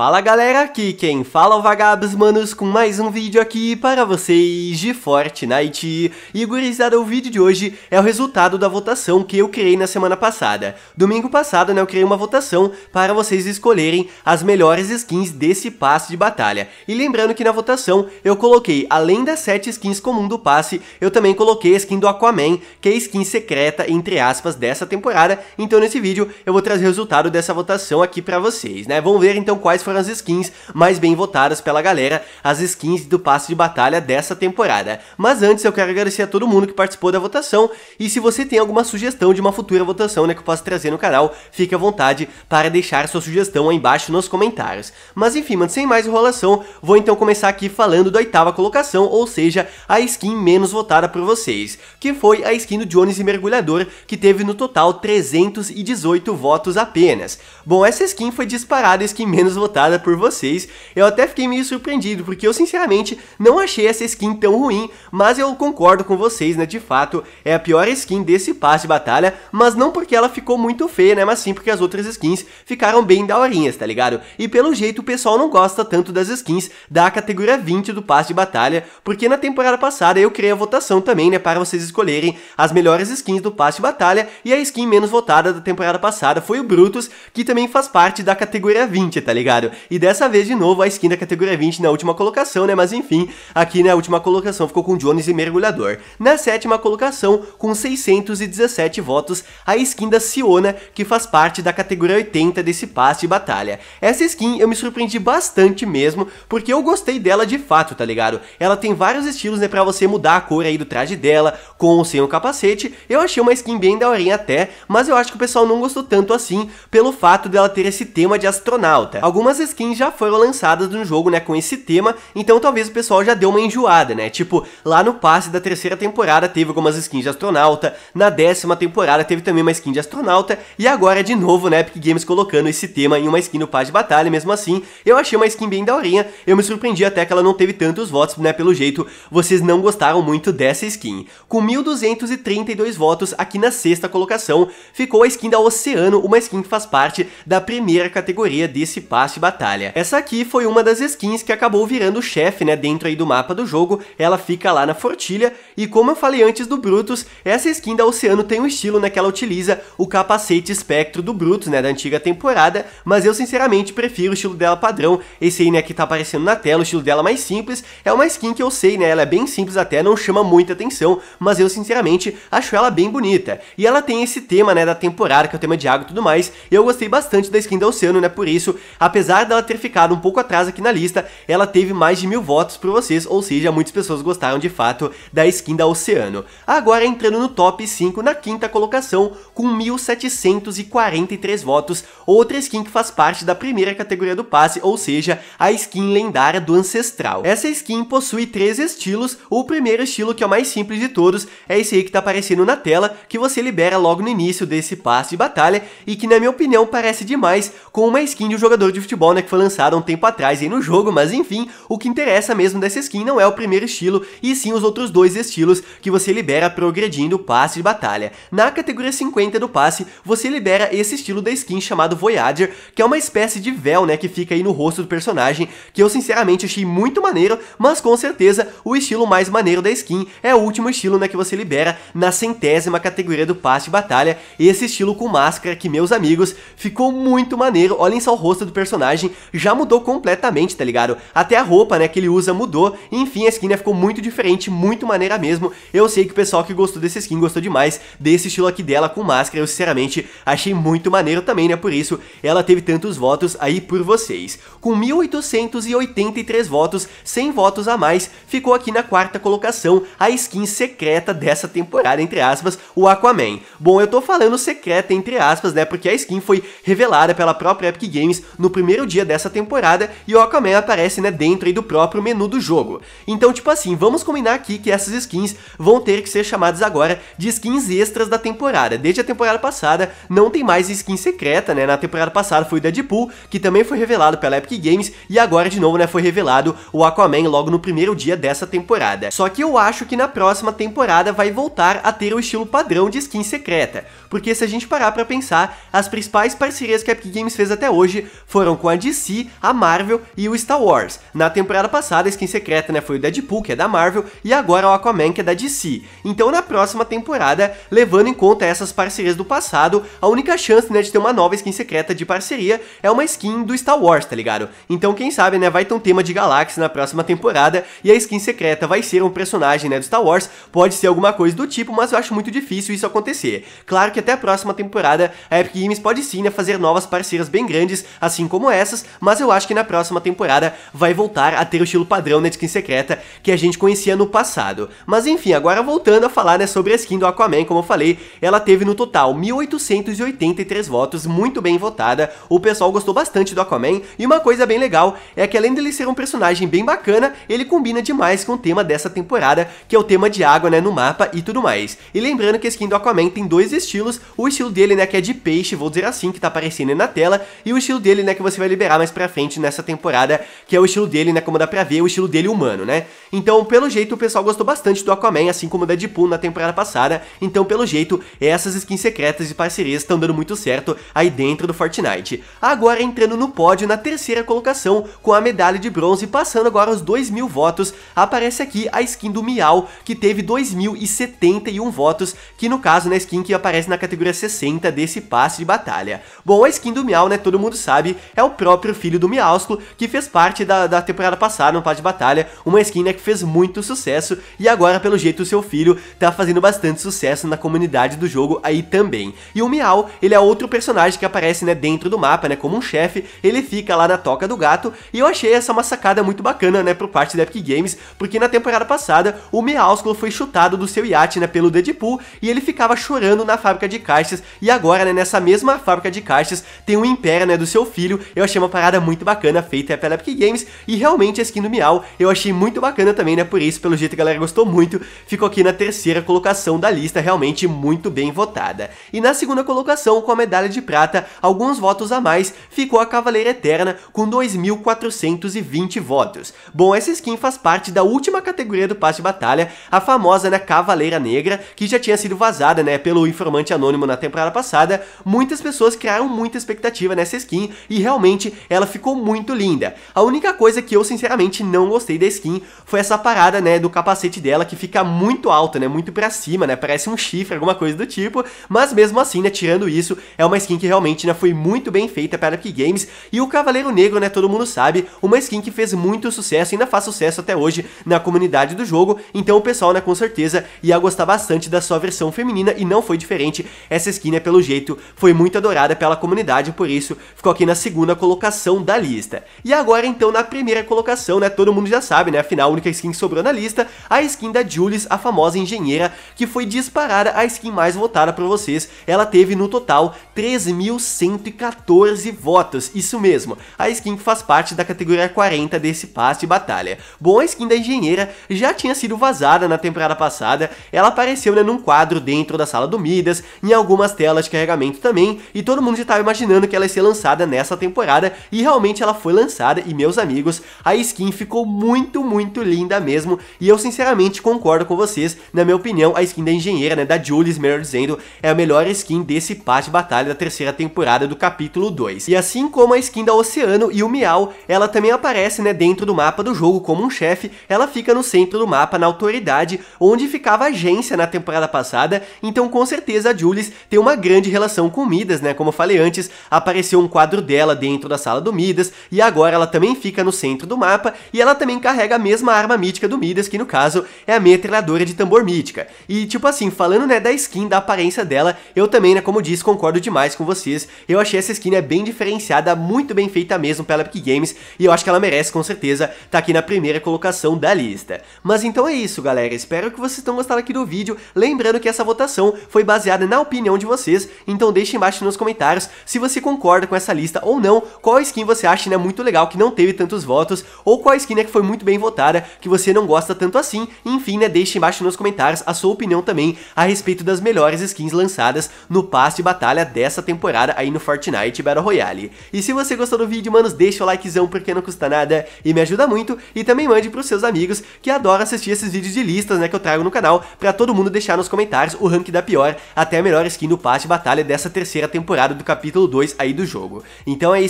Fala galera, aqui quem fala é o Vagabos Manos com mais um vídeo aqui para vocês de Fortnite. E gurizada, o vídeo de hoje é o resultado da votação que eu criei na semana passada. Domingo passado, né, eu criei uma votação para vocês escolherem as melhores skins desse passe de batalha. E lembrando que na votação eu coloquei, além das 7 skins comum do passe, eu também coloquei a skin do Aquaman, que é a skin secreta, entre aspas, dessa temporada. Então nesse vídeo eu vou trazer o resultado dessa votação aqui para vocês, né? Vamos ver então quais foram foram as skins mais bem votadas pela galera, as skins do passe de batalha dessa temporada. Mas antes eu quero agradecer a todo mundo que participou da votação e se você tem alguma sugestão de uma futura votação né, que eu possa trazer no canal, fique à vontade para deixar sua sugestão aí embaixo nos comentários. Mas enfim, mano, sem mais enrolação, vou então começar aqui falando da oitava colocação, ou seja, a skin menos votada por vocês, que foi a skin do Jones e Mergulhador, que teve no total 318 votos apenas. Bom, essa skin foi disparada a skin menos votada comentada por vocês. Eu até fiquei meio surpreendido, porque eu sinceramente não achei essa skin tão ruim, mas eu concordo com vocês, né? De fato, é a pior skin desse passe de batalha, mas não porque ela ficou muito feia, né? Mas sim porque as outras skins ficaram bem daorinhas, tá ligado? E pelo jeito o pessoal não gosta tanto das skins da categoria 20 do passe de batalha, porque na temporada passada eu criei a votação também, né? Para vocês escolherem as melhores skins do passe de batalha e a skin menos votada da temporada passada foi o Brutus, que também faz parte da categoria 20, tá ligado? cenário. E dessa vez, de novo, a skin da categoria 20 na última colocação, né? Mas enfim, aqui na né, última colocação ficou com Jones e Mergulhador. Na sétima colocação, com 617 votos, a skin da Siona, que faz parte da categoria 80 desse passe de batalha. Essa skin eu me surpreendi bastante mesmo, porque eu gostei dela de fato, tá ligado? Ela tem vários estilos, né, pra você mudar a cor aí do traje dela, com ou sem o capacete. Eu achei uma skin bem daorinha até, mas eu acho que o pessoal não gostou tanto assim, pelo fato dela ter esse tema de astronauta. Algumas algumas skins já foram lançadas no jogo, né, com esse tema, então talvez o pessoal já deu uma enjoada, né? Tipo, lá no passe da terceira temporada teve algumas skins de astronauta, na décima temporada teve também uma skin de astronauta, e agora de novo, né, Epic Games colocando esse tema em uma skin no passe de batalha, mesmo assim, eu achei uma skin bem daorinha, eu me surpreendi até que ela não teve tantos votos, né, pelo jeito, vocês não gostaram muito dessa skin. Com 1.232 votos, aqui na sexta colocação, ficou a skin da Oceano, uma skin que faz parte da primeira categoria desse passe batalha. Essa aqui foi uma das skins que acabou virando chefe, né, dentro aí do mapa do jogo, ela fica lá na fortilha, e como eu falei antes do Brutus, essa skin da Oceano tem um estilo, né, que ela utiliza o capacete espectro do Brutus, né, da antiga temporada, mas eu sinceramente prefiro o estilo dela padrão, esse aí, né, que tá aparecendo na tela, o estilo dela mais simples, é uma skin que eu sei, né, ela é bem simples até, não chama muita atenção, mas eu sinceramente acho ela bem bonita. E ela tem esse tema, né, da temporada, que é o tema de água e tudo mais, e eu gostei bastante da skin da Oceano, né, por isso, apesar apesar dela ter ficado um pouco atrás aqui na lista, ela teve mais de mil votos para vocês, ou seja, muitas pessoas gostaram de fato da skin da Oceano. Agora entrando no top 5 na quinta colocação com 1.743 votos, outra skin que faz parte da primeira categoria do passe, ou seja, a skin lendária do Ancestral. Essa skin possui três estilos, o primeiro estilo que é o mais simples de todos, é esse aí que tá aparecendo na tela, que você libera logo no início desse passe de batalha, e que na minha opinião parece demais com uma skin de um jogador de futebol né, que foi lançado há um tempo atrás aí no jogo, mas enfim, o que interessa mesmo dessa skin não é o primeiro estilo, e sim os outros dois estilos que você libera progredindo o passe de batalha. Na categoria 50 do passe, você libera esse estilo da skin chamado Voyager, que é uma espécie de véu, né, que fica aí no rosto do personagem, que eu sinceramente achei muito maneiro, mas com certeza o estilo mais maneiro da skin é o último estilo, né, que você libera na centésima categoria do passe de batalha, esse estilo com máscara que, meus amigos, ficou muito maneiro, olhem só o rosto do personagem, personagem já mudou completamente, tá ligado? Até a roupa, né, que ele usa mudou. Enfim, a skin né, ficou muito diferente, muito maneira mesmo. Eu sei que o pessoal que gostou dessa skin gostou demais desse estilo aqui dela com máscara. Eu, sinceramente, achei muito maneiro também, né? Por isso, ela teve tantos votos aí por vocês. Com 1.883 votos, 100 votos a mais, ficou aqui na quarta colocação a skin secreta dessa temporada, entre aspas, o Aquaman. Bom, eu tô falando secreta, entre aspas, né? Porque a skin foi revelada pela própria Epic Games no primeiro primeiro dia dessa temporada e o Aquaman aparece né, dentro do próprio menu do jogo. Então, tipo assim, vamos combinar aqui que essas skins vão ter que ser chamadas agora de skins extras da temporada. Desde a temporada passada não tem mais skin secreta, né? Na temporada passada foi o Deadpool, que também foi revelado pela Epic Games, e agora de novo, né, foi revelado o Aquaman logo no primeiro dia dessa temporada. Só que eu acho que na próxima temporada vai voltar a ter o estilo padrão de skin secreta, porque se a gente parar pra pensar, as principais parcerias que a Epic Games fez até hoje foram com a DC, a Marvel e o Star Wars. Na temporada passada, a skin secreta né, foi o Deadpool, que é da Marvel, e agora o Aquaman, que é da DC. Então, na próxima temporada, levando em conta essas parcerias do passado, a única chance né, de ter uma nova skin secreta de parceria é uma skin do Star Wars, tá ligado? Então, quem sabe, né, vai ter um tema de galáxia na próxima temporada e a skin secreta vai ser um personagem né, do Star Wars, pode ser alguma coisa do tipo, mas eu acho muito difícil isso acontecer. Claro que até a próxima temporada, a Epic Games pode sim né, fazer novas parcerias bem grandes, assim como essas, mas eu acho que na próxima temporada vai voltar a ter o estilo padrão na skin secreta que a gente conhecia no passado. Mas enfim, agora voltando a falar né, sobre a skin do Aquaman, como eu falei, ela teve no total 1.883 votos, muito bem votada, o pessoal gostou bastante do Aquaman, e uma coisa bem legal é que além dele ser um personagem bem bacana, ele combina demais com o tema dessa temporada, que é o tema de água né, no mapa e tudo mais. E lembrando que a skin do Aquaman tem dois estilos, o estilo dele né, que é de peixe, vou dizer assim, que tá aparecendo na tela, e o estilo dele né, que você vai liberar mais pra frente nessa temporada, que é o estilo dele, né? Como dá pra ver, o estilo dele humano, né? Então, pelo jeito, o pessoal gostou bastante do Aquaman, assim como da Deadpool na temporada passada. Então, pelo jeito, essas skins secretas e parcerias estão dando muito certo aí dentro do Fortnite. Agora entrando no pódio na terceira colocação com a medalha de bronze, passando agora os 2 mil votos, aparece aqui a skin do Miau, que teve 2.071 votos, que no caso na né, skin que aparece na categoria 60 desse passe de batalha. Bom, a skin do Miau, né, todo mundo sabe, é o o próprio filho do Miausclo, que fez parte da, da temporada passada, no Passe de Batalha, uma skin né, que fez muito sucesso e agora, pelo jeito, o seu filho tá fazendo bastante sucesso na comunidade do jogo aí também. E o Miau, ele é outro personagem que aparece né, dentro do mapa, né, como um chefe, ele fica lá na toca do gato e eu achei essa uma sacada muito bacana, né, por parte da Epic Games, porque na temporada passada o Miausclo foi chutado do seu iate, né, pelo Deadpool e ele ficava chorando na fábrica de caixas e agora, né, nessa mesma fábrica de caixas tem o um né, do seu filho, eu achei uma parada muito bacana feita pela Epic Games e realmente a skin do Miau eu achei muito bacana também, né? Por isso, pelo jeito a galera gostou muito, ficou aqui na terceira colocação da lista, realmente muito bem votada. E na segunda colocação, com a medalha de prata, alguns votos a mais, ficou a Cavaleira Eterna com 2.420 votos. Bom, essa skin faz parte da última categoria do passe de batalha, a famosa né, Cavaleira Negra, que já tinha sido vazada né, pelo informante anônimo na temporada passada. Muitas pessoas criaram muita expectativa nessa skin e realmente realmente ela ficou muito linda. A única coisa que eu sinceramente não gostei da skin foi essa parada, né, do capacete dela que fica muito alta, né, muito pra cima, né, parece um chifre, alguma coisa do tipo, mas mesmo assim, né, tirando isso, é uma skin que realmente, né, foi muito bem feita pela Epic Games e o Cavaleiro Negro, né, todo mundo sabe, uma skin que fez muito sucesso e ainda faz sucesso até hoje na comunidade do jogo, então o pessoal, né, com certeza ia gostar bastante da sua versão feminina e não foi diferente, essa skin, né, pelo jeito, foi muito adorada pela comunidade, por isso ficou aqui na segunda colocação da lista. E agora então na primeira colocação, né, todo mundo já sabe, né, afinal a única skin que sobrou na lista, a skin da Julius, a famosa engenheira, que foi disparada a skin mais votada para vocês. Ela teve no total 3.114 votos, isso mesmo, a skin que faz parte da categoria 40 desse passe de batalha. Bom, a skin da engenheira já tinha sido vazada na temporada passada, ela apareceu né, num quadro dentro da sala do Midas, em algumas telas de carregamento também, e todo mundo já estava imaginando que ela ia ser lançada nessa temporada parada e realmente ela foi lançada e meus amigos, a skin ficou muito, muito linda mesmo e eu sinceramente concordo com vocês, na minha opinião a skin da engenheira, né, da Julius, melhor dizendo, é a melhor skin desse patch de batalha da terceira temporada do capítulo 2. E assim como a skin da Oceano e o Miau, ela também aparece, né, dentro do mapa do jogo como um chefe, ela fica no centro do mapa, na autoridade, onde ficava a agência na temporada passada, então com certeza a Julius tem uma grande relação com Midas, né, como eu falei antes, apareceu um quadro dela dentro dentro da sala do Midas, e agora ela também fica no centro do mapa, e ela também carrega a mesma arma mítica do Midas, que no caso é a metralhadora de tambor mítica. E tipo assim, falando né, da skin, da aparência dela, eu também, né, como disse, concordo demais com vocês, eu achei essa skin né, bem diferenciada, muito bem feita mesmo pela Epic Games, e eu acho que ela merece com certeza estar tá aqui na primeira colocação da lista. Mas então é isso galera, espero que vocês tenham gostado aqui do vídeo, lembrando que essa votação foi baseada na opinião de vocês, então deixe embaixo nos comentários se você concorda com essa lista ou não, qual skin você acha né, muito legal que não teve tantos votos, ou qual skin né, que foi muito bem votada, que você não gosta tanto assim. Enfim, né, deixe embaixo nos comentários a sua opinião também a respeito das melhores skins lançadas no passe de batalha dessa temporada aí no Fortnite Battle Royale. E se você gostou do vídeo, manos, deixa o likezão porque não custa nada e me ajuda muito. E também mande pros seus amigos que adoram assistir esses vídeos de listas né, que eu trago no canal, pra todo mundo deixar nos comentários o rank da pior até a melhor skin no passe de batalha dessa terceira temporada do capítulo 2 aí do jogo. Então é isso